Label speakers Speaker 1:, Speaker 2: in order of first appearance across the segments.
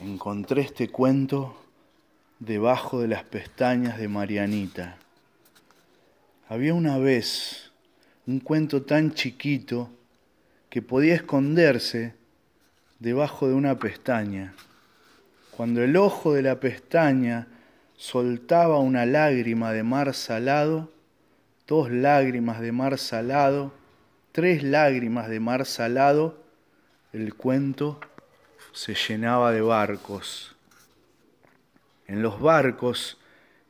Speaker 1: encontré este cuento debajo de las pestañas de Marianita. Había una vez un cuento tan chiquito que podía esconderse debajo de una pestaña. Cuando el ojo de la pestaña soltaba una lágrima de mar salado, dos lágrimas de mar salado, tres lágrimas de mar salado, el cuento se llenaba de barcos. En los barcos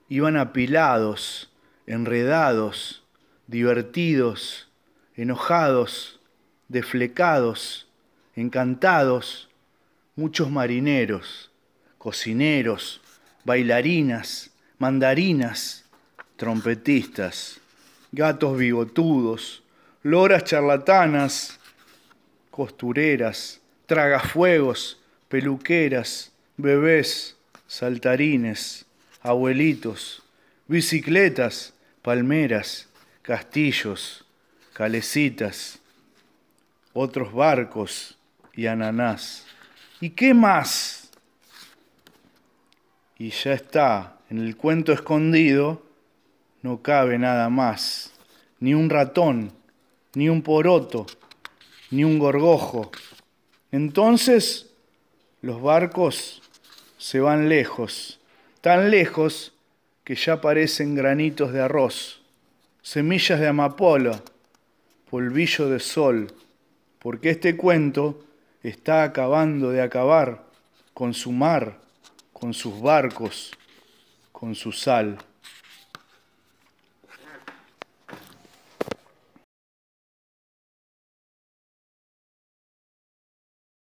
Speaker 1: iban apilados, enredados, divertidos, enojados, deflecados, encantados, muchos marineros, cocineros, bailarinas, mandarinas, trompetistas, gatos bigotudos, loras charlatanas, costureras, tragafuegos, peluqueras, bebés, saltarines, abuelitos, bicicletas, palmeras, castillos, calecitas, otros barcos y ananás. ¿Y qué más? Y ya está, en el cuento escondido no cabe nada más, ni un ratón, ni un poroto, ni un gorgojo, entonces los barcos se van lejos, tan lejos que ya parecen granitos de arroz, semillas de amapola, polvillo de sol, porque este cuento está acabando de acabar con su mar, con sus barcos, con su sal.